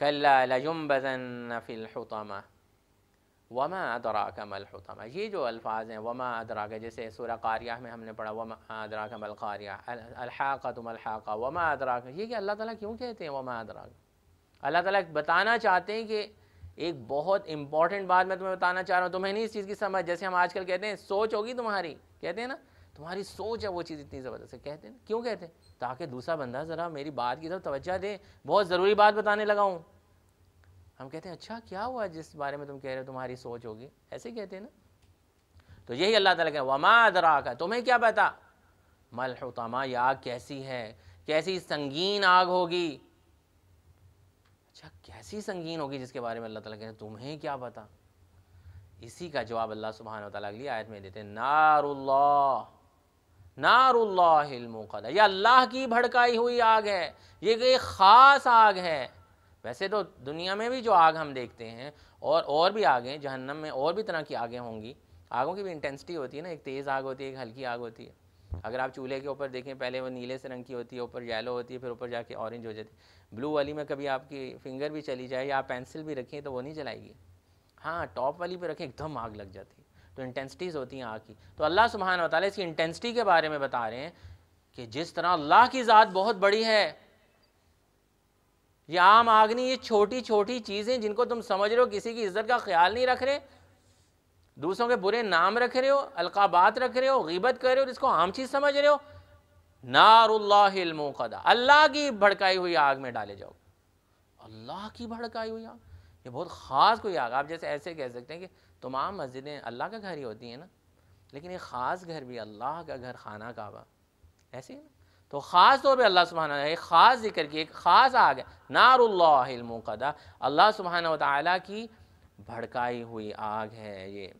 कल्लाजुम्बजन फ़िलतमा वमा अदरा कमल हतमा ये जो अल्फाज हैं वमा अदरा का जैसे सूर कारिया में हमने पढ़ा वमा अदरा कमल कारिया अलहाक़ा तुम अलहाक़ा वमा अदरा ये कि अल्लाह ताला क्यों कहते हैं वमा अदरा अल्लाह ताला बताना चाहते हैं कि एक बहुत इंपॉर्टेंट बात मैं तुम्हें बताना चाह रहा हूँ तुम्हें नहीं इस चीज़ की समझ जैसे हम आजकल कहते हैं सोच होगी तुम्हारी कहते हैं ना तुम्हारी सोच है वो चीज़ इतनी ज़बरदस्त है कहते हैं क्यों कहते हैं ताकि तो दूसरा बंदा ज़रा मेरी बात की तरफ तवज्जा दे बहुत ज़रूरी बात बताने लगा हूँ हम कहते हैं अच्छा क्या हुआ जिस बारे में तुम कह रहे हो तुम्हारी सोच होगी ऐसे कहते हैं ना तो यही अल्लाह तला कहें वमा अदरा का तुम्हें क्या पता मलहतमा ये आग कैसी है कैसी संगीन आग होगी अच्छा कैसी संगीन होगी जिसके बारे में अल्लाह तला कहें तुम्हें क्या पता इसी का जवाब अल्लाह सुबहान तला अगली आयत में देते हैं नारुल्ला नारुल्लामुकद यह अल्लाह की भड़काई हुई आग है ये एक ख़ास आग है वैसे तो दुनिया में भी जो आग हम देखते हैं और और भी आगें जहन्नम में और भी तरह की आगें होंगी आगों की भी इंटेंसिटी होती है ना एक तेज़ आग होती है एक हल्की आग होती है अगर आप चूल्हे के ऊपर देखें पहले वो नीले से रंग की होती है ऊपर येलो होती है फिर ऊपर जाके ऑरेंज हो जाती है ब्लू वाली में कभी आपकी फिंगर भी चली जाए या आप पेंसिल भी रखें तो वो नहीं चलाएगी हाँ टॉप वाली पर रखें एकदम आग लग जाती है तो इंटेंसिटीज़ होती हैं आग की तो अल्लाह सुबहान वाली इसकी इंटेंसिटी के बारे में बता रहे हैं कि जिस तरह अल्लाह की ज़ात बहुत बड़ी है ये आम आग नहीं ये छोटी छोटी चीज़ें जिनको तुम समझ रहे हो किसी की इज्जत का ख्याल नहीं रख रहे दूसरों के बुरे नाम रख रहे हो अलकाबात रख रहे हो गीबत कर रहे हो जिसको इसको आम चीज़ समझ रहे हो नारुल्लाकदा अल्लाह की भड़काई हुई आग में डाले जाओ अल्लाह की भड़काई हुई आग ये बहुत ख़ास कोई आगा आप जैसे ऐसे कह सकते हैं कि तमाम मस्जिदें अल्लाह का घर ही होती हैं ना लेकिन ये ख़ास घर भी अल्लाह का घर खाना काबा ऐसे ही ना तो ख़ास तौर पर अल्लाह सुबहाना एक ख़ास जिक्र की एक ख़ास आग है नारुल्लाकदा अल्लाह सुबहाना वाली की भड़काई हुई आग है ये